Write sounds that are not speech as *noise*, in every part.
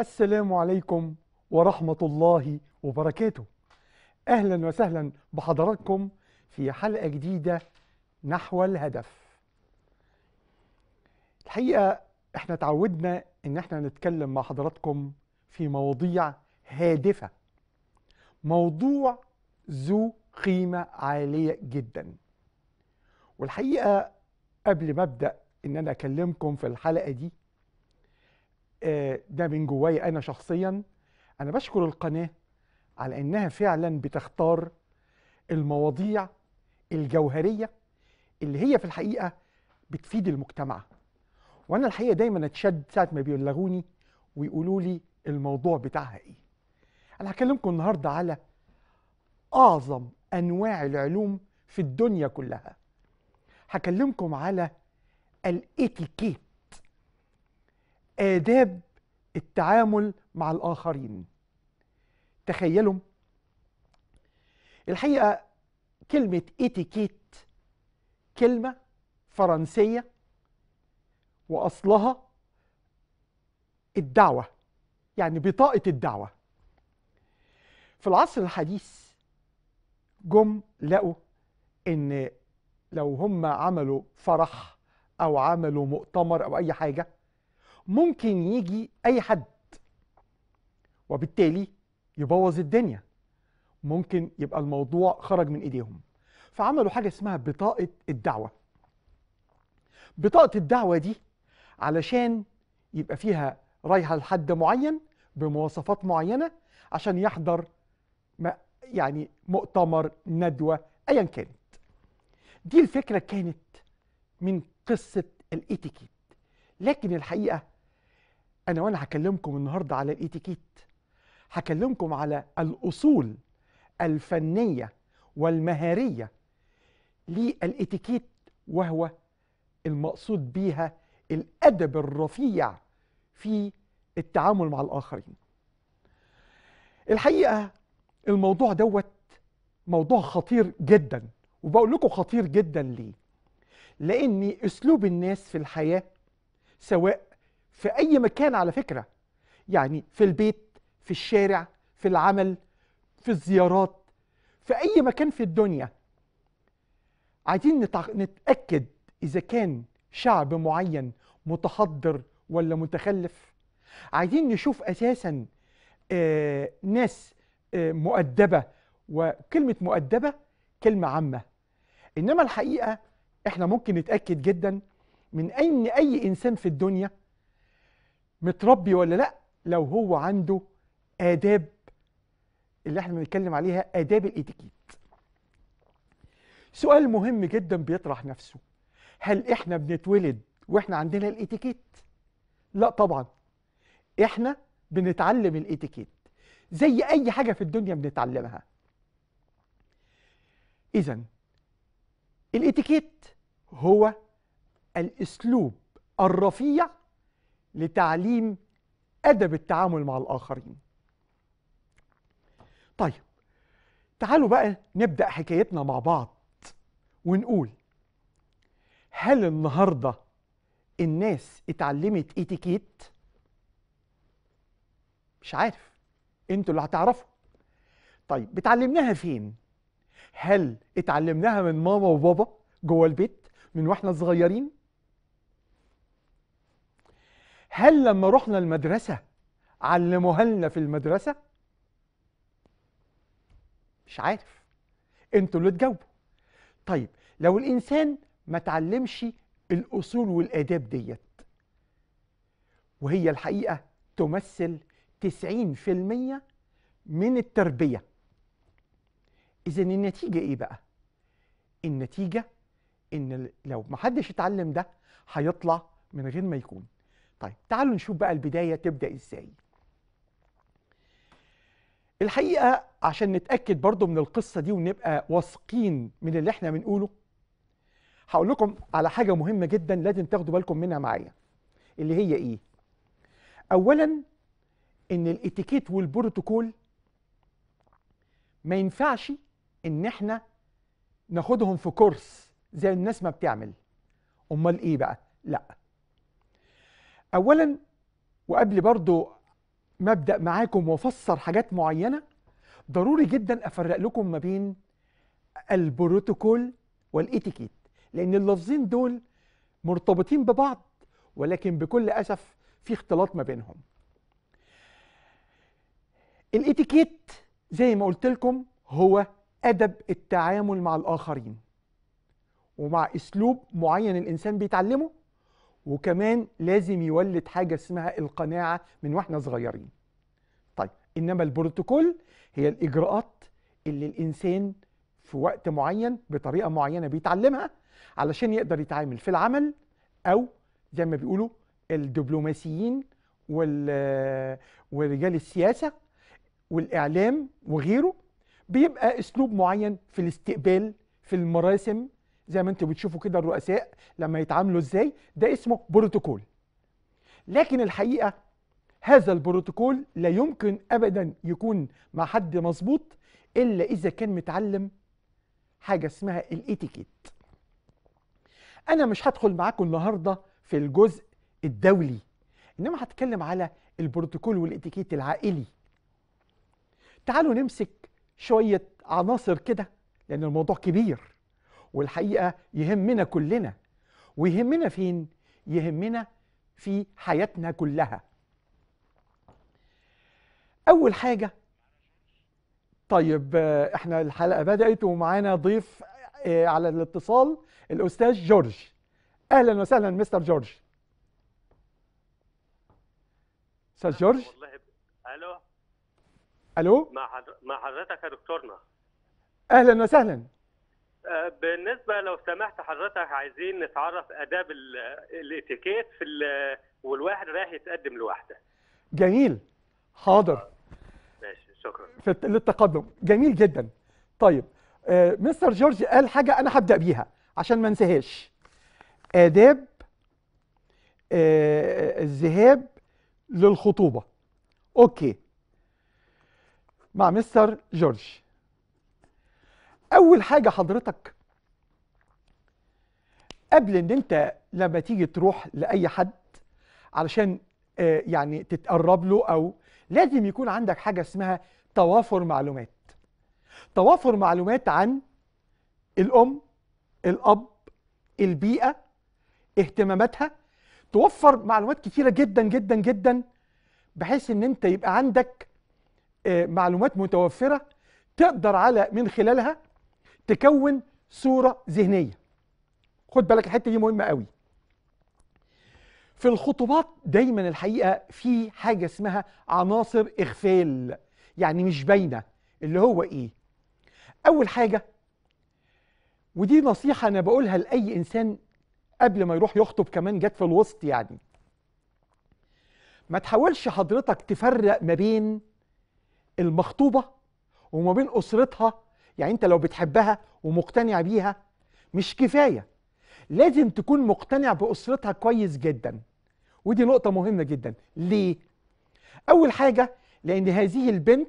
السلام عليكم ورحمة الله وبركاته أهلا وسهلا بحضراتكم في حلقة جديدة نحو الهدف الحقيقة احنا تعودنا ان احنا نتكلم مع حضراتكم في مواضيع هادفة موضوع ذو قيمة عالية جدا والحقيقة قبل ما ابدأ ان انا اكلمكم في الحلقة دي آه، ده من جوايا انا شخصيا انا بشكر القناه على انها فعلا بتختار المواضيع الجوهريه اللي هي في الحقيقه بتفيد المجتمع وانا الحقيقه دايما اتشد ساعه ما بيبلغوني ويقولوا لي الموضوع بتاعها ايه انا هكلمكم النهارده على اعظم انواع العلوم في الدنيا كلها هكلمكم على الاتيكيت آداب التعامل مع الآخرين تخيلوا الحقيقة كلمة إتيكيت كلمة فرنسية وأصلها الدعوة يعني بطاقة الدعوة في العصر الحديث جم لقوا إن لو هم عملوا فرح أو عملوا مؤتمر أو أي حاجة ممكن يجي أي حد وبالتالي يبوظ الدنيا ممكن يبقى الموضوع خرج من إيديهم فعملوا حاجة اسمها بطاقة الدعوة بطاقة الدعوة دي علشان يبقى فيها رايحة لحد معين بمواصفات معينة عشان يحضر يعني مؤتمر ندوة أيا كانت دي الفكرة كانت من قصة الاتيكيت لكن الحقيقة انا وانا هكلمكم النهارده على الاتيكيت هكلمكم على الاصول الفنيه والمهاريه للاتيكيت وهو المقصود بيها الادب الرفيع في التعامل مع الاخرين الحقيقه الموضوع دوت موضوع خطير جدا وبقول لكم خطير جدا ليه لان اسلوب الناس في الحياه سواء في أي مكان على فكرة يعني في البيت في الشارع في العمل في الزيارات في أي مكان في الدنيا عايزين نتأكد إذا كان شعب معين متحضر ولا متخلف عايزين نشوف أساسا آه ناس آه مؤدبة وكلمة مؤدبة كلمة عامة إنما الحقيقة إحنا ممكن نتأكد جدا من أن أي إنسان في الدنيا متربي ولا لا لو هو عنده آداب اللي احنا بنتكلم عليها آداب الإتيكيت سؤال مهم جدا بيطرح نفسه هل احنا بنتولد واحنا عندنا الإتيكيت؟ لا طبعا احنا بنتعلم الإتيكيت زي أي حاجة في الدنيا بنتعلمها إذا الإتيكيت هو الأسلوب الرفيع لتعليم أدب التعامل مع الآخرين طيب تعالوا بقى نبدأ حكايتنا مع بعض ونقول هل النهاردة الناس اتعلمت اتيكيت؟ مش عارف انتوا اللي هتعرفوا طيب بتعلمناها فين؟ هل اتعلمناها من ماما وبابا جوه البيت من واحنا صغيرين؟ هل لما رحنا المدرسة علموها لنا في المدرسة؟ مش عارف انتوا اللي تجاوبوا طيب لو الإنسان ما تعلمش الأصول والآداب ديت وهي الحقيقة تمثل 90% من التربية إذا النتيجة إيه بقى؟ النتيجة إن لو محدش اتعلم ده هيطلع من غير ما يكون طيب تعالوا نشوف بقى البداية تبدأ إزاي الحقيقة عشان نتأكد برضو من القصة دي ونبقى واثقين من اللي احنا بنقوله هقول لكم على حاجة مهمة جدا لازم تاخدوا بالكم منها معايا اللي هي ايه اولا ان الاتيكيت والبروتوكول ما ينفعش ان احنا ناخدهم في كورس زي الناس ما بتعمل امال ايه بقى لا أولا وقبل برضو ما أبدأ معاكم وأفسر حاجات معينة ضروري جدا أفرق لكم ما بين البروتوكول والإتيكيت لأن اللفظين دول مرتبطين ببعض ولكن بكل أسف في اختلاط ما بينهم الإتيكيت زي ما قلت لكم هو أدب التعامل مع الآخرين ومع أسلوب معين الإنسان بيتعلمه وكمان لازم يولد حاجة اسمها القناعة من واحنا صغيرين طيب إنما البروتوكول هي الإجراءات اللي الإنسان في وقت معين بطريقة معينة بيتعلمها علشان يقدر يتعامل في العمل أو زي ما بيقولوا الدبلوماسيين ورجال السياسة والإعلام وغيره بيبقى أسلوب معين في الاستقبال في المراسم زي ما انتوا بتشوفوا كده الرؤساء لما يتعاملوا ازاي ده اسمه بروتوكول لكن الحقيقه هذا البروتوكول لا يمكن ابدا يكون مع حد مظبوط الا اذا كان متعلم حاجه اسمها الاتيكيت انا مش هدخل معاكم النهارده في الجزء الدولي انما هتكلم على البروتوكول والاتيكيت العائلي تعالوا نمسك شويه عناصر كده لان الموضوع كبير والحقيقة يهمنا كلنا ويهمنا فين؟ يهمنا في حياتنا كلها أول حاجة طيب آه، احنا الحلقة بدأت ومعانا ضيف آه، على الاتصال الأستاذ جورج أهلا وسهلا مستر جورج أستاذ جورج ألو ألو مع حضرتك يا دكتورنا أهلا وسهلا بالنسبه لو سمحت حضرتك عايزين نتعرف اداب الاتيكيت في والواحد رايح يتقدم لوحده جميل حاضر ماشي شكرا في للتقدم جميل جدا طيب آه، مستر جورج قال حاجه انا هبدا بيها عشان ما انساهاش آداب آه، الذهاب للخطوبة أوكي مع مستر جورج اول حاجه حضرتك قبل ان انت لما تيجي تروح لاي حد علشان آه، يعني تتقرب له او لازم يكون عندك حاجه اسمها توافر معلومات توافر معلومات عن الام الاب البيئه اهتماماتها توفر معلومات كتيره جدا جدا جدا بحيث ان انت يبقى عندك آه، معلومات متوفره تقدر على من خلالها تكون صورة ذهنية خد بالك الحتة دي مهمة قوي في الخطوبات دايما الحقيقة في حاجة اسمها عناصر إغفال يعني مش باينة اللي هو إيه أول حاجة ودي نصيحة أنا بقولها لأي إنسان قبل ما يروح يخطب كمان جت في الوسط يعني ما تحاولش حضرتك تفرق ما بين المخطوبة وما بين أسرتها يعني انت لو بتحبها ومقتنع بيها مش كفايه لازم تكون مقتنع باسرتها كويس جدا ودي نقطه مهمه جدا ليه اول حاجه لان هذه البنت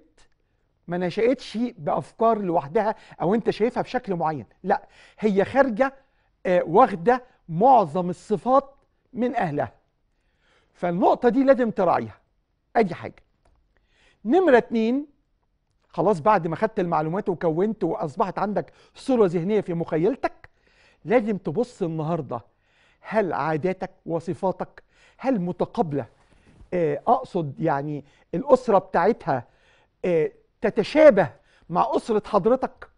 ما نشأتش بافكار لوحدها او انت شايفها بشكل معين لا هي خارجه آه، واخده معظم الصفات من اهلها فالنقطه دي لازم تراعيها ادي حاجه نمره اتنين خلاص بعد ما خدت المعلومات وكونت واصبحت عندك صوره ذهنيه في مخيلتك لازم تبص النهارده هل عاداتك وصفاتك هل متقابله آه، اقصد يعني الاسره بتاعتها آه، تتشابه مع اسره حضرتك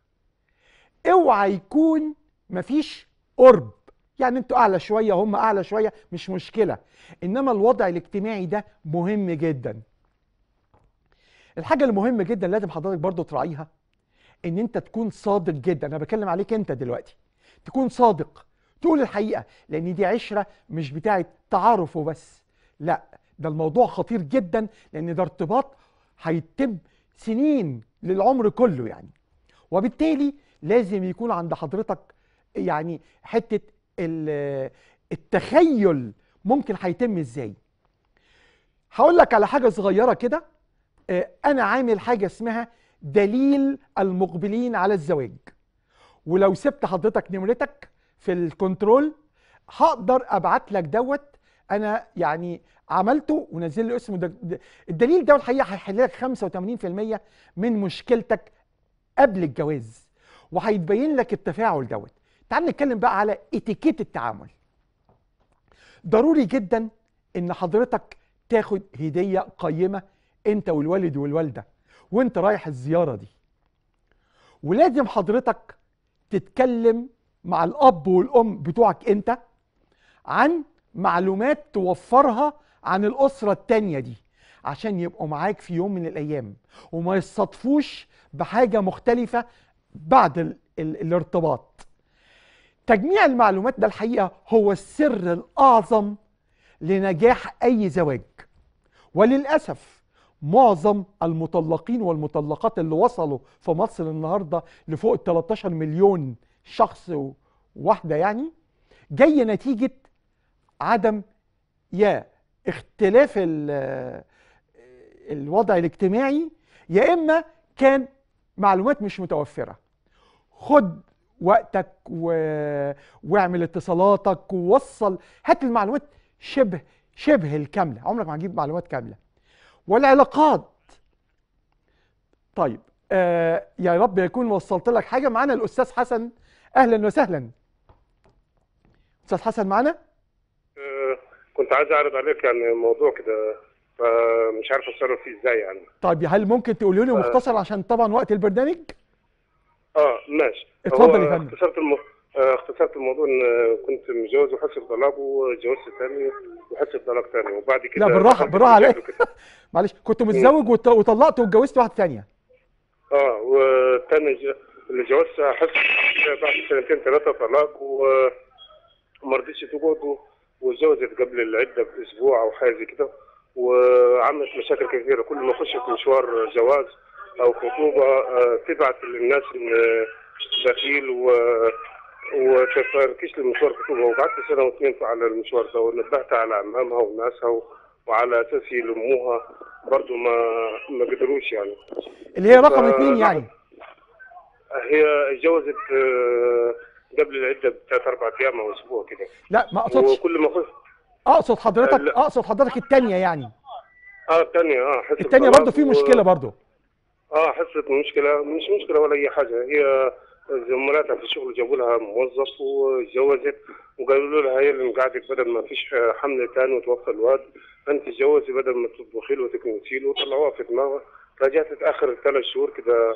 اوعى يكون مفيش قرب يعني انتوا اعلى شويه هم اعلى شويه مش مشكله انما الوضع الاجتماعي ده مهم جدا الحاجه المهمه جدا لازم حضرتك برضو تراعيها ان انت تكون صادق جدا انا بتكلم عليك انت دلوقتي تكون صادق تقول الحقيقه لان دي عشره مش بتاعه تعارف وبس لا ده الموضوع خطير جدا لان ده ارتباط هيتم سنين للعمر كله يعني وبالتالي لازم يكون عند حضرتك يعني حته التخيل ممكن هيتم ازاي هقول لك على حاجه صغيره كده آه، انا عامل حاجه اسمها دليل المقبلين على الزواج ولو سبت حضرتك نمرتك في الكنترول هقدر ابعت لك دوت انا يعني عملته ونزل له اسمه ده الدليل ده الحقيقه هيحل لك 85% من مشكلتك قبل الجواز وهيتبين لك التفاعل دوت تعال نتكلم بقى على اتيكيت التعامل ضروري جدا ان حضرتك تاخد هديه قيمه انت والوالد والوالده وانت رايح الزياره دي ولازم حضرتك تتكلم مع الاب والام بتوعك انت عن معلومات توفرها عن الاسره التانيه دي عشان يبقوا معاك في يوم من الايام وما يصطفوش بحاجه مختلفه بعد ال ال الارتباط تجميع المعلومات ده الحقيقه هو السر الاعظم لنجاح اي زواج وللاسف معظم المطلقين والمطلقات اللي وصلوا في مصر النهارده لفوق ال 13 مليون شخص واحده يعني جايه نتيجه عدم يا اختلاف الوضع الاجتماعي يا اما كان معلومات مش متوفره خد وقتك و... واعمل اتصالاتك ووصل هات المعلومات شبه شبه الكامله عمرك ما هتجيب معلومات كامله والعلاقات طيب آه يا رب يكون وصلت لك حاجه معانا الاستاذ حسن اهلا وسهلا استاذ حسن معانا آه، كنت عايز اعرض عليك يعني موضوع كده فمش عارف اتصرف فيه ازاي يعني طيب هل ممكن تقول لي آه. مختصر عشان طبعا وقت البرنامج اه ماشي اتفضل يا فندم اختصرت آه، اختصرت الموضوع ان كنت متجوز وحصل طلاق واتجوزت ثاني وحسب طلاق ثاني وبعد كده لا بالراحه بالراحه عليك *laughs* معلش كنت متزوج وطلقت واتجوزت واحده ثانيه اه وكان جوزتها حس بعد سنتين ثلاثه طلاق وما رضيتش تقعد واتجوزت قبل العده باسبوع او حاجه زي كده وعملت مشاكل كثيره كل ما اخش في مشوار جواز او خطوبه آه، تبعت للناس بخيل و وتفاركيش المشوار كتبها وقعدت سنه واثنين على المشوار ده ونبهتها على عمامها وناسها وعلى اساس يلموها برضه ما ما قدروش يعني اللي هي رقم اثنين يعني هي اتجوزت آه، قبل العده بثلاث اربع ايام او اسبوع كده لا ما اقصدش وكل ما خش... اقصد حضرتك اقصد حضرتك الثانيه يعني اه الثانيه اه الثانيه برضه في مشكله برضه اه حصلت مشكله مش مشكله ولا اي حاجه هي زملاتها في الشغل جابوا لها موظف وتجوزت وقالوا لها هي اللي مقعدك بدل ما فيش حمله ثانيه وتوفى الواد انت تجوزي بدل ما تطبخي له وتكنسي له وطلعوها في دماغها رجعت اخر ثلاث شهور كده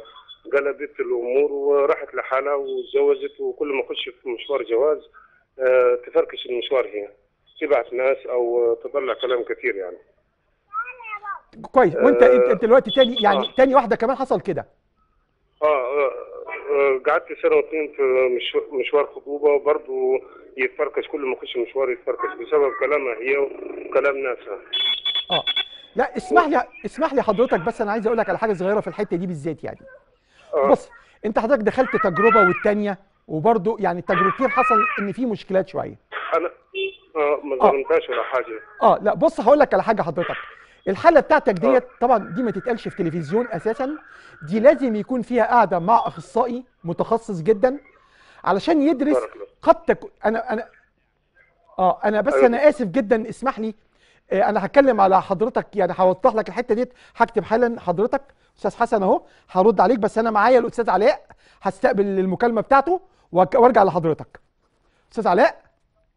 قلبت الامور وراحت لحالها وتجوزت وكل ما اخش في مشوار جواز آه، تفركش المشوار هي تبعت ناس او تطلع كلام كثير يعني كويس وانت آه، انت دلوقتي تاني يعني آه. تاني واحده كمان حصل كده اه, آه قعدت سنه واثنين في مشوار خطوبه وبرضه يتفركش كل ما اخش مشوار يتفركش بسبب كلامها هي وكلام ناسها اه لا اسمح لي اسمح لي حضرتك بس انا عايز اقول لك على حاجه صغيره في الحته دي بالذات يعني آه. بص انت حضرتك دخلت تجربه والثانيه وبرضه يعني التجربتين حصل ان في مشكلات شويه انا اه ما آه. ظلمتهاش ولا حاجه اه لا بص هقول لك على حاجه حضرتك الحاله بتاعتك ديت آه. طبعا دي ما تتقالش في تلفزيون اساسا دي لازم يكون فيها قاعده مع اخصائي متخصص جدا علشان يدرس قد تكون انا انا اه انا بس أيوة. انا اسف جدا اسمح لي آه، انا هتكلم على حضرتك يعني هوضح لك الحته ديت هكتب حالا حضرتك استاذ حسن اهو هرد عليك بس انا معايا الاستاذ علاء هستقبل المكالمه بتاعته وارجع لحضرتك استاذ علاء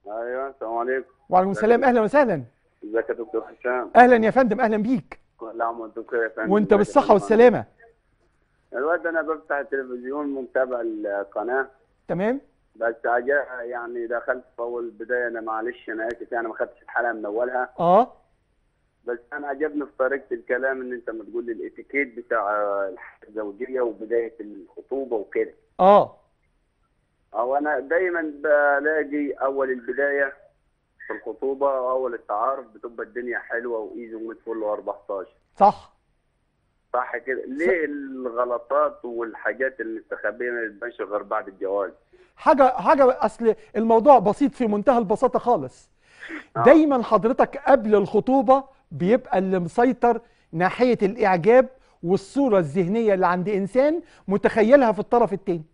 ايوه السلام عليكم وعليكم السلام اهلا وسهلا ازيك يا دكتور هشام اهلا يا فندم اهلا بيك كل عام وانتم بخير يا فندم وانت بالصحه والسلامه الوقت انا بفتح التلفزيون متابع القناه تمام بس يعني دخلت في اول بدايه انا معلش انا اسف يعني ما خدتش الحلقه من اولها اه بس انا عجبني في طريقه الكلام ان انت ما تقول لي الاتيكيت بتاع الزوجيه وبدايه الخطوبه وكده اه او انا دايما بلاقي اول البدايه في الخطوبه اول التعارف بتبقى الدنيا حلوه وايزي وميت فل و14 صح صح كده ليه صح. الغلطات والحاجات اللي مستخبيه ما بتبانش غير بعد الجواز حاجه حاجه اصل الموضوع بسيط في منتهى البساطه خالص آه. دايما حضرتك قبل الخطوبه بيبقى اللي مسيطر ناحيه الاعجاب والصوره الذهنيه اللي عند انسان متخيلها في الطرف التاني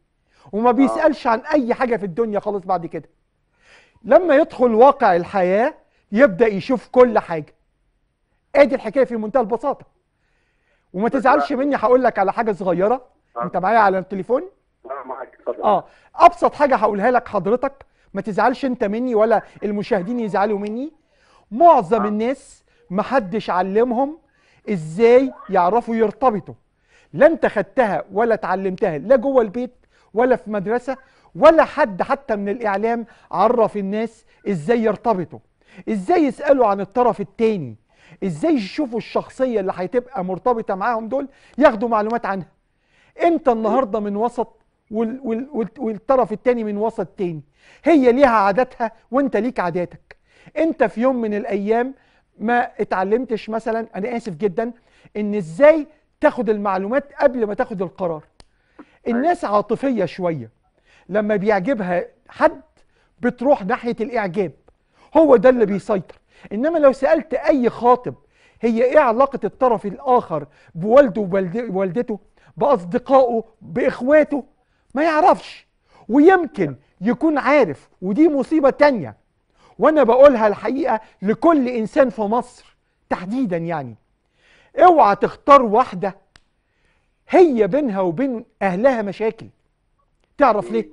وما آه. بيسالش آه. عن اي حاجه في الدنيا خالص بعد كده لما يدخل واقع الحياة يبدأ يشوف كل حاجة ادي الحكاية في منتهى البساطة وما تزعلش مني هقول لك على حاجة صغيرة انت معايا على التليفون اه ابسط حاجة هقولها لك حضرتك ما تزعلش انت مني ولا المشاهدين يزعلوا مني معظم الناس محدش علمهم ازاي يعرفوا يرتبطوا لا انت خدتها ولا اتعلمتها لا جوه البيت ولا في مدرسه ولا حد حتى من الإعلام عرف الناس إزاي يرتبطوا إزاي يسألوا عن الطرف التاني إزاي يشوفوا الشخصية اللي هتبقى مرتبطة معاهم دول ياخدوا معلومات عنها أنت النهاردة من وسط وال وال وال والطرف التاني من وسط تاني هي ليها عاداتها وانت ليك عاداتك انت في يوم من الايام ما اتعلمتش مثلا انا اسف جدا ان ازاي تاخد المعلومات قبل ما تاخد القرار الناس عاطفيه شويه لما بيعجبها حد بتروح ناحيه الاعجاب هو ده اللي بيسيطر انما لو سالت اي خاطب هي ايه علاقه الطرف الاخر بوالده ووالدته باصدقائه باخواته ما يعرفش ويمكن يكون عارف ودي مصيبه تانية وانا بقولها الحقيقه لكل انسان في مصر تحديدا يعني اوعى تختار واحده هي بينها وبين اهلها مشاكل تعرف ليه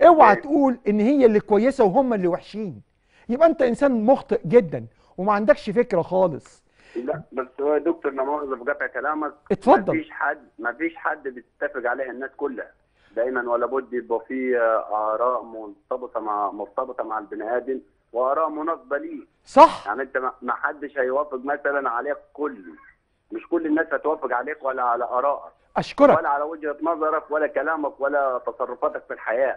إيه؟ اوعى تقول ان هي اللي كويسه وهم اللي وحشين يبقى انت انسان مخطئ جدا وما عندكش فكره خالص لا بس هو يا دكتور لا مؤاخذه في كلامك اتفضل مفيش حد مفيش حد بتتفق عليها الناس كلها دايما ولا بد يبقى في اراء مرتبطه مع مرتبطه مع البني ادم واراء مناسبه ليه صح يعني انت ما حدش هيوافق مثلا عليك كله مش كل الناس هتوافق عليك ولا على ارائك اشكرك ولا على وجهه نظرك ولا كلامك ولا تصرفاتك في الحياه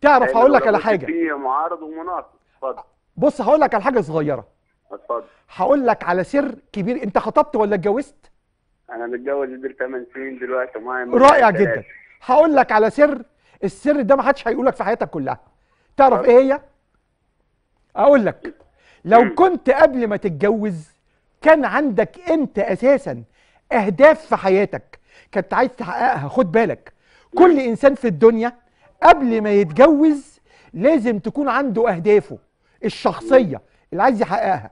تعرف هقول لك على حاجه في معارض ومناقض اتفضل بص هقول لك على حاجه صغيره اتفضل هقول لك على سر كبير انت خطبت ولا اتجوزت انا متجوز من 8 سنين دلوقتي ومعايا رائع جدا هقول لك على سر السر ده ما حدش هيقول لك في حياتك كلها تعرف ايه هي اقول لك لو كنت قبل ما تتجوز كان عندك انت اساسا اهداف في حياتك كانت عايز تحققها خد بالك كل انسان في الدنيا قبل ما يتجوز لازم تكون عنده اهدافه الشخصيه اللي عايز يحققها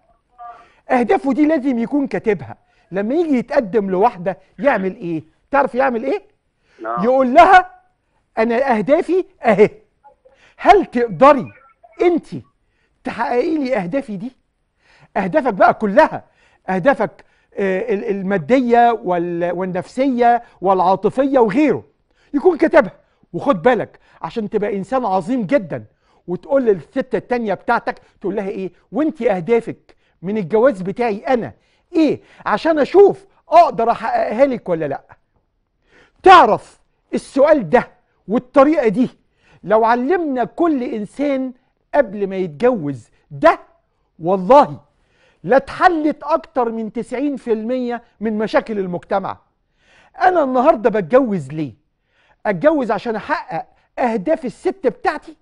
اهدافه دي لازم يكون كاتبها لما يجي يتقدم لواحده يعمل ايه تعرف يعمل ايه نعم. يقول لها انا اهدافي اهي هل تقدري انت تحققي لي اهدافي دي اهدافك بقى كلها اهدافك آه، المادية والنفسية والعاطفية وغيره يكون كتبها وخد بالك عشان تبقى إنسان عظيم جدا وتقول للست التانية بتاعتك تقول لها إيه وانت أهدافك من الجواز بتاعي أنا إيه عشان أشوف أقدر أحققها لك ولا لأ تعرف السؤال ده والطريقة دي لو علمنا كل إنسان قبل ما يتجوز ده والله لا اتحلت اكتر من 90% من مشاكل المجتمع انا النهارده بتجوز ليه اتجوز عشان احقق اهداف الست بتاعتي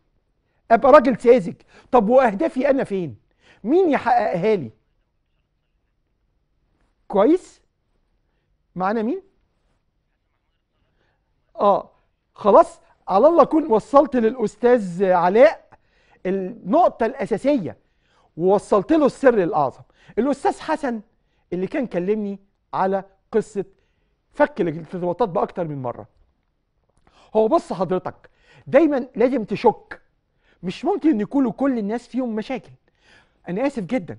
ابقى راجل ساذج طب واهدافي انا فين مين يحققها لي كويس معانا مين اه خلاص على الله اكون وصلت للاستاذ علاء النقطه الاساسيه ووصلت له السر الاعظم الاستاذ حسن اللي كان كلمني على قصه فك الارتباطات باكتر من مره هو بص حضرتك دايما لازم تشك مش ممكن ان يكونوا كل الناس فيهم مشاكل انا اسف جدا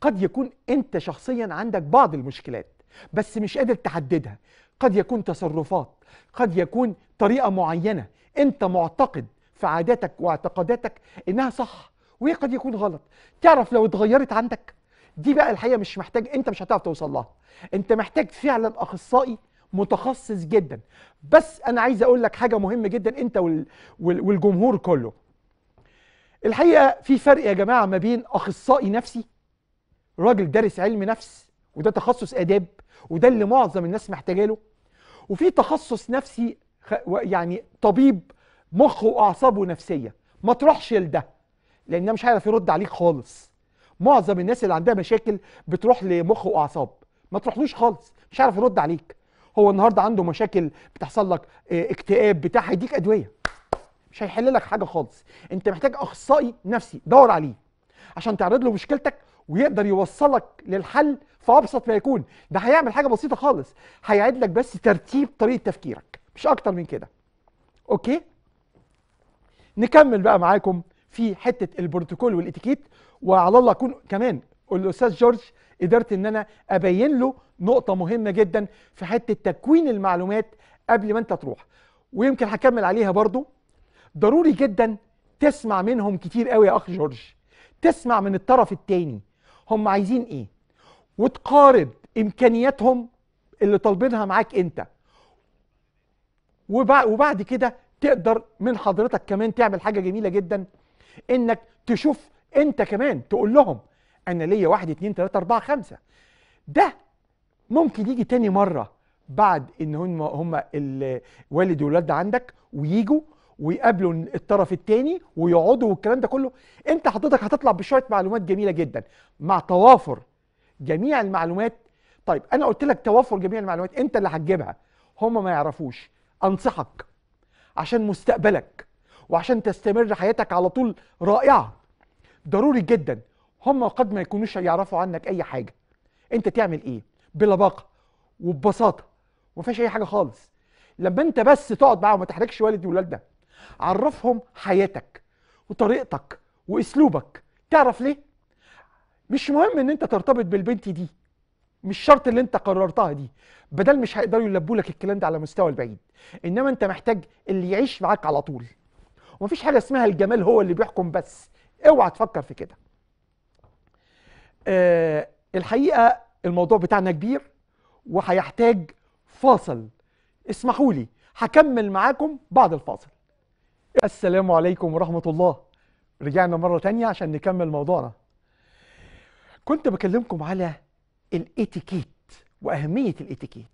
قد يكون انت شخصيا عندك بعض المشكلات بس مش قادر تحددها قد يكون تصرفات قد يكون طريقه معينه انت معتقد في عاداتك واعتقاداتك انها صح وهي قد يكون غلط تعرف لو اتغيرت عندك دي بقى الحقيقه مش محتاج انت مش هتعرف توصل لها انت محتاج فعلا اخصائي متخصص جدا بس انا عايز اقول لك حاجه مهمه جدا انت وال... وال... والجمهور كله الحقيقه في فرق يا جماعه ما بين اخصائي نفسي راجل دارس علم نفس وده تخصص اداب وده اللي معظم الناس محتاجه له وفي تخصص نفسي يعني طبيب مخ واعصابه نفسيه ما تروحش لده لان مش هيعرف يرد عليك خالص معظم الناس اللي عندها مشاكل بتروح لمخ واعصاب ما تروحلوش خالص مش عارف يرد عليك هو النهارده عنده مشاكل بتحصل لك آه، اكتئاب بتاع هيديك ادويه مش هيحل لك حاجه خالص انت محتاج اخصائي نفسي دور عليه عشان تعرض له مشكلتك ويقدر يوصلك للحل في ابسط ما يكون ده هيعمل حاجه بسيطه خالص هيعيد لك بس ترتيب طريقه تفكيرك مش اكتر من كده اوكي نكمل بقى معاكم في حته البروتوكول والاتيكيت وعلى الله اكون كمان الاستاذ جورج قدرت ان انا ابين له نقطه مهمه جدا في حته تكوين المعلومات قبل ما انت تروح ويمكن هكمل عليها برضو ضروري جدا تسمع منهم كتير قوي يا اخ جورج تسمع من الطرف التاني هم عايزين ايه وتقارب امكانياتهم اللي طالبينها معاك انت وبعد كده تقدر من حضرتك كمان تعمل حاجه جميله جدا انك تشوف انت كمان تقول لهم انا ليا واحد اتنين تلاته اربعه خمسه ده ممكن يجي تاني مره بعد ان هم هم الوالد والولاد عندك ويجوا ويقابلوا الطرف التاني ويقعدوا والكلام ده كله انت حضرتك هتطلع بشويه معلومات جميله جدا مع توافر جميع المعلومات طيب انا قلت لك توافر جميع المعلومات انت اللي هتجيبها هم ما يعرفوش انصحك عشان مستقبلك وعشان تستمر حياتك على طول رائعه ضروري جدا هم قد ما يكونوش يعرفوا عنك اي حاجه انت تعمل ايه بلباقه وببساطه وما فيهاش اي حاجه خالص لما انت بس تقعد معاهم ما تحرجش والدي ده عرفهم حياتك وطريقتك واسلوبك تعرف ليه مش مهم ان انت ترتبط بالبنت دي مش شرط اللي انت قررتها دي بدل مش هيقدروا يلبوا لك الكلام ده على مستوى البعيد انما انت محتاج اللي يعيش معاك على طول ومفيش حاجه اسمها الجمال هو اللي بيحكم بس اوعى تفكر في كده أه الحقيقه الموضوع بتاعنا كبير وهيحتاج فاصل اسمحوا لي هكمل معاكم بعد الفاصل السلام عليكم ورحمه الله رجعنا مره تانية عشان نكمل موضوعنا كنت بكلمكم على الاتيكيت واهميه الاتيكيت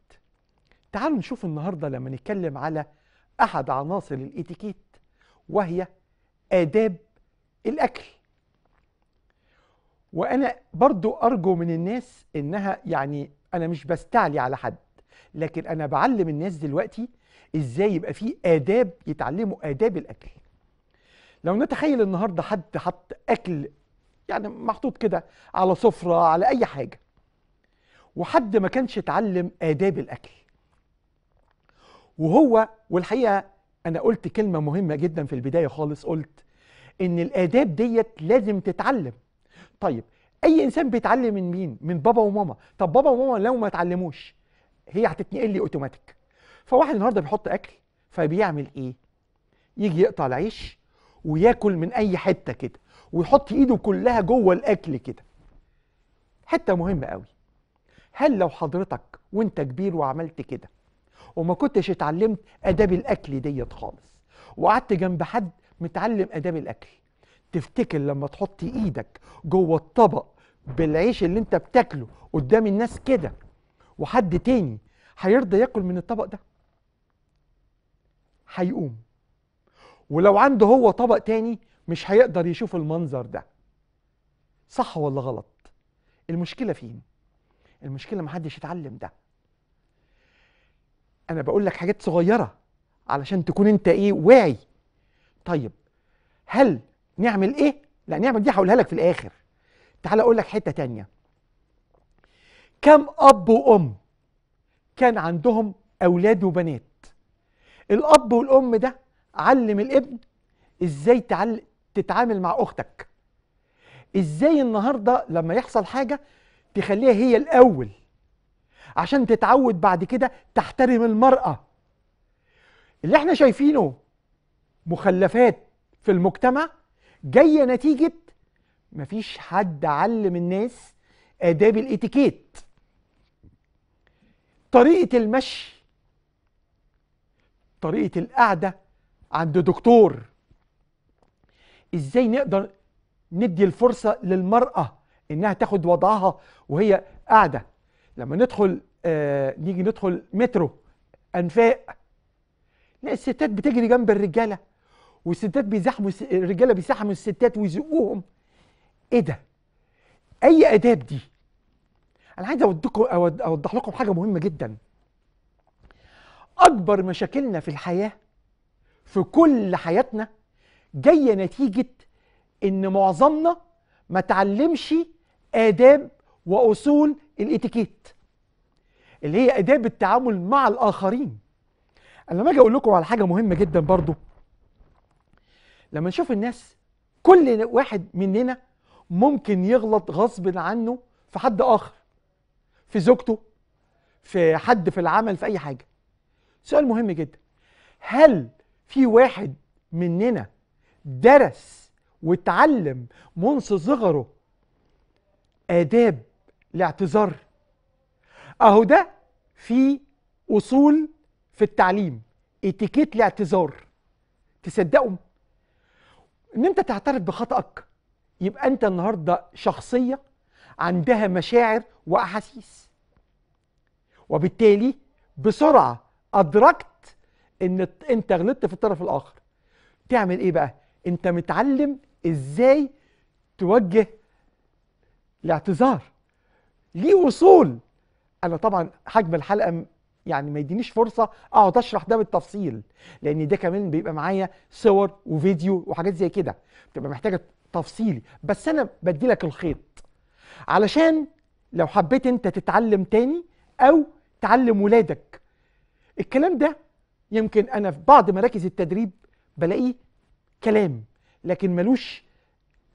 تعالوا نشوف النهارده لما نتكلم على احد عناصر الاتيكيت وهي آداب الأكل وأنا برضو أرجو من الناس إنها يعني أنا مش بستعلي على حد لكن أنا بعلم الناس دلوقتي إزاي يبقى في آداب يتعلموا آداب الأكل لو نتخيل النهاردة حد حط أكل يعني محطوط كده على سفرة على أي حاجة وحد ما كانش اتعلم آداب الأكل وهو والحقيقة أنا قلت كلمة مهمة جدا في البداية خالص قلت ان الاداب ديت لازم تتعلم طيب اي انسان بيتعلم من مين من بابا وماما طب بابا وماما لو ما اتعلموش هي هتتنقل لي اوتوماتيك فواحد النهارده بيحط اكل فبيعمل ايه يجي يقطع العيش وياكل من اي حته كده ويحط ايده كلها جوه الاكل كده حته مهمه قوي هل لو حضرتك وانت كبير وعملت كده وما كنتش اتعلمت اداب الاكل ديت خالص وقعدت جنب حد متعلم آداب الأكل تفتكر لما تحط إيدك جوه الطبق بالعيش اللي أنت بتاكله قدام الناس كده وحد تاني هيرضى ياكل من الطبق ده هيقوم ولو عنده هو طبق تاني مش هيقدر يشوف المنظر ده صح ولا غلط المشكلة فين المشكلة محدش يتعلم ده انا بقول لك حاجات صغيرة علشان تكون انت ايه واعي طيب هل نعمل ايه؟ لا نعمل دي هقولها لك في الاخر تعال اقول لك حته تانية كم اب وام كان عندهم اولاد وبنات الاب والام ده علم الابن ازاي تعل... تتعامل مع اختك ازاي النهارده لما يحصل حاجه تخليها هي الاول عشان تتعود بعد كده تحترم المراه اللي احنا شايفينه مخلفات في المجتمع جايه نتيجه مفيش حد علم الناس آداب الإتيكيت طريقة المشي طريقة القعدة عند دكتور إزاي نقدر ندي الفرصة للمرأة إنها تاخد وضعها وهي قاعدة لما ندخل آه نيجي ندخل مترو أنفاق لا الستات بتجري جنب الرجالة والستات بيزحموا الرجاله بيزحموا الستات ويزقوهم ايه ده؟ اي اداب دي؟ انا عايز اوديكم اوضح لكم حاجه مهمه جدا اكبر مشاكلنا في الحياه في كل حياتنا جايه نتيجه ان معظمنا ما تعلمش آداب وأصول الإتيكيت اللي هي آداب التعامل مع الآخرين أنا لما أجي أقول لكم على حاجة مهمة جدا برضو لما نشوف الناس كل واحد مننا ممكن يغلط غصب عنه في حد اخر في زوجته في حد في العمل في اي حاجه سؤال مهم جدا هل في واحد مننا درس واتعلم منذ صغره آداب الاعتذار أهو ده في أصول في التعليم اتيكيت الاعتذار تصدقوا ان انت تعترف بخطأك يبقى انت النهارده شخصيه عندها مشاعر واحاسيس وبالتالي بسرعه ادركت ان انت غلطت في الطرف الاخر تعمل ايه بقى انت متعلم ازاي توجه الاعتذار ليه وصول انا طبعا حجم الحلقه يعني ما يدينيش فرصه اقعد اشرح ده بالتفصيل لان ده كمان بيبقى معايا صور وفيديو وحاجات زي كده بتبقى محتاجه تفصيلي بس انا بدي لك الخيط علشان لو حبيت انت تتعلم تاني او تعلم ولادك الكلام ده يمكن انا في بعض مراكز التدريب بلاقيه كلام لكن ملوش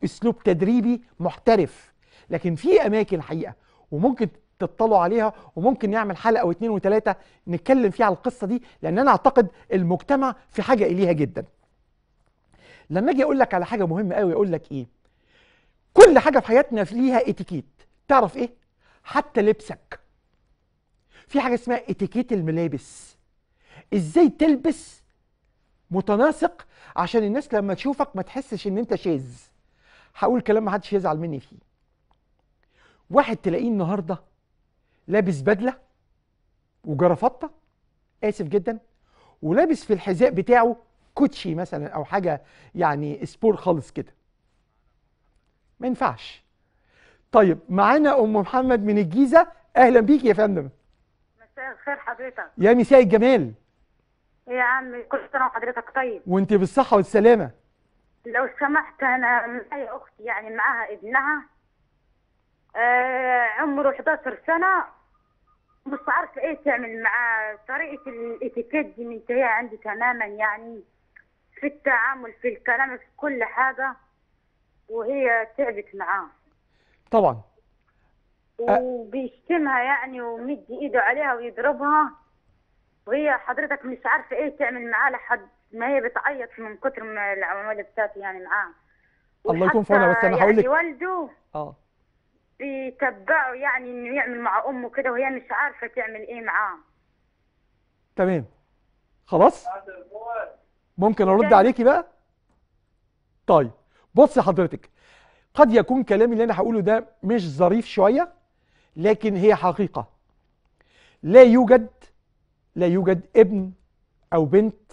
اسلوب تدريبي محترف لكن في اماكن حقيقه وممكن تطلعوا عليها وممكن نعمل حلقه او اتنين وتلاته نتكلم فيها على القصه دي لان انا اعتقد المجتمع في حاجه اليها جدا. لما اجي اقول لك على حاجه مهمه قوي اقول لك ايه؟ كل حاجه في حياتنا ليها اتيكيت، تعرف ايه؟ حتى لبسك. في حاجه اسمها اتيكيت الملابس. ازاي تلبس متناسق عشان الناس لما تشوفك ما تحسش ان انت شاذ. هقول كلام ما حدش يزعل مني فيه. واحد تلاقيه النهارده لابس بدله وجرافطه اسف جدا ولابس في الحذاء بتاعه كوتشي مثلا او حاجه يعني سبور خالص كده ما ينفعش طيب معانا ام محمد من الجيزه اهلا بيك يا فندم مساء الخير حضرتك يا مساء الجمال ايه يا عم كل سنه وحضرتك طيب وانت بالصحه والسلامه لو سمحت انا معايا اختي يعني معاها ابنها آه عمره 11 سنه مش عارفه ايه تعمل يعني، معاه طريقه الاتيكيت دي منتهيه عندي تماما يعني في التعامل في الكلام في كل حاجه وهي تعبت معاه طبعا وبيشتمها يعني ومدي ايده عليها ويضربها وهي حضرتك مش عارفه ايه تعمل معاه لحد ما هي بتعيط من كتر ما العمالة بتاعتي يعني معاه الله يكون في عونها بس انا هقول لك يعني والده اه بيتبعوا يعني انه يعمل مع امه كده وهي مش عارفه تعمل ايه معاه تمام خلاص ممكن ارد عليكي بقى طيب بصي حضرتك قد يكون كلامي اللي انا هقوله ده مش ظريف شويه لكن هي حقيقه لا يوجد لا يوجد ابن او بنت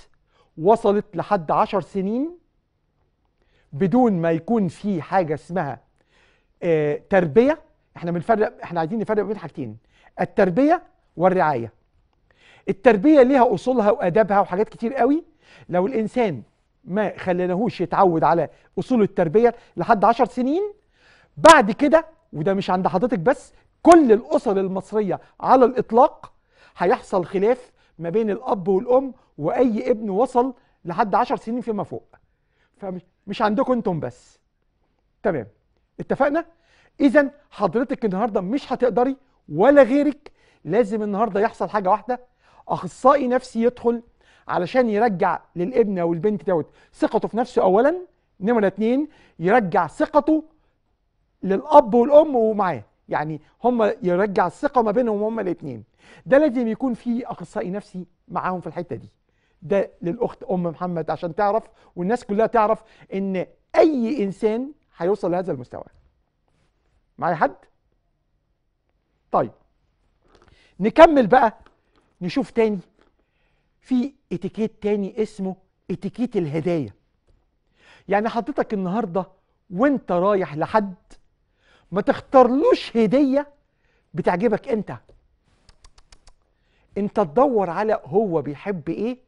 وصلت لحد عشر سنين بدون ما يكون في حاجه اسمها آه، تربيه احنا بنفرق احنا عايزين نفرق بين حاجتين التربيه والرعايه التربيه ليها اصولها وادابها وحاجات كتير قوي لو الانسان ما خليناهوش يتعود على اصول التربيه لحد 10 سنين بعد كده وده مش عند حضرتك بس كل الاسر المصريه على الاطلاق هيحصل خلاف ما بين الاب والام واي ابن وصل لحد 10 سنين فيما فوق فمش عندكم انتم بس تمام اتفقنا اذا حضرتك النهارده مش هتقدري ولا غيرك لازم النهارده يحصل حاجه واحده اخصائي نفسي يدخل علشان يرجع للابن او البنت دوت ثقته في نفسه اولا نمره اتنين يرجع ثقته للاب والام ومعاه يعني هم يرجع الثقه ما بينهم هم الاثنين ده لازم يكون في اخصائي نفسي معاهم في الحته دي ده للاخت ام محمد عشان تعرف والناس كلها تعرف ان اي انسان هيوصل لهذا المستوى معايا حد طيب نكمل بقى نشوف تاني في اتيكيت تاني اسمه اتيكيت الهدايا يعني حضرتك النهارده وانت رايح لحد ما تختارلوش هديه بتعجبك انت انت تدور على هو بيحب ايه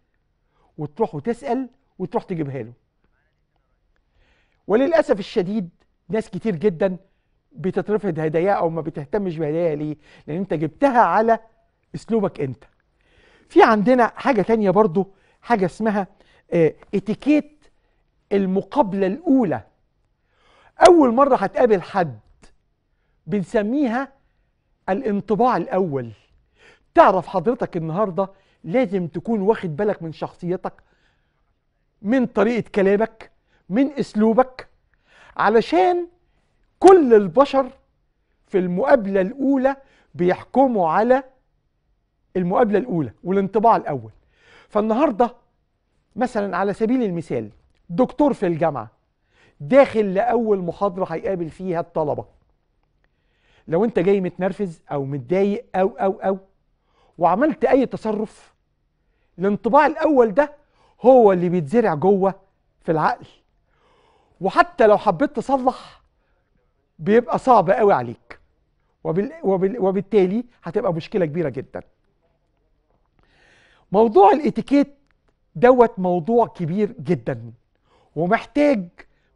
وتروح وتسال وتروح تجيبها له وللأسف الشديد ناس كتير جدا بتترفض هدايا أو ما بتهتمش بهدايا ليه؟ لأن أنت جبتها على أسلوبك أنت. في عندنا حاجة تانية برضو حاجة اسمها آه، اتيكيت المقابلة الأولى. أول مرة هتقابل حد بنسميها الانطباع الأول. تعرف حضرتك النهارده لازم تكون واخد بالك من شخصيتك من طريقة كلامك من اسلوبك علشان كل البشر في المقابله الاولى بيحكموا على المقابله الاولى والانطباع الاول فالنهارده مثلا على سبيل المثال دكتور في الجامعه داخل لاول محاضره هيقابل فيها الطلبه لو انت جاي متنرفز او متضايق او او او وعملت اي تصرف الانطباع الاول ده هو اللي بيتزرع جوه في العقل وحتى لو حبيت تصلح بيبقى صعب قوي عليك وبال... وبال... وبالتالي هتبقى مشكله كبيره جدا موضوع الاتيكيت دوت موضوع كبير جدا ومحتاج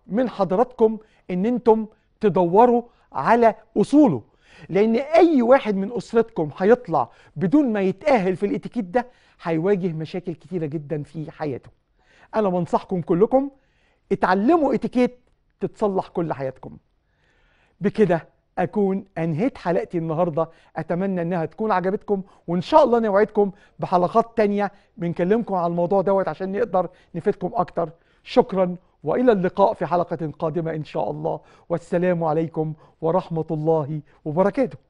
من حضراتكم ان انتم تدوروا على اصوله لان اي واحد من اسرتكم هيطلع بدون ما يتاهل في الاتيكيت ده هيواجه مشاكل كتيره جدا في حياته انا بنصحكم كلكم اتعلموا اتيكيت تتصلح كل حياتكم بكده اكون انهيت حلقتي النهارده اتمنى انها تكون عجبتكم وان شاء الله نوعدكم بحلقات تانية بنكلمكم على الموضوع دوت عشان نقدر نفيدكم اكتر شكرا والى اللقاء في حلقه قادمه ان شاء الله والسلام عليكم ورحمه الله وبركاته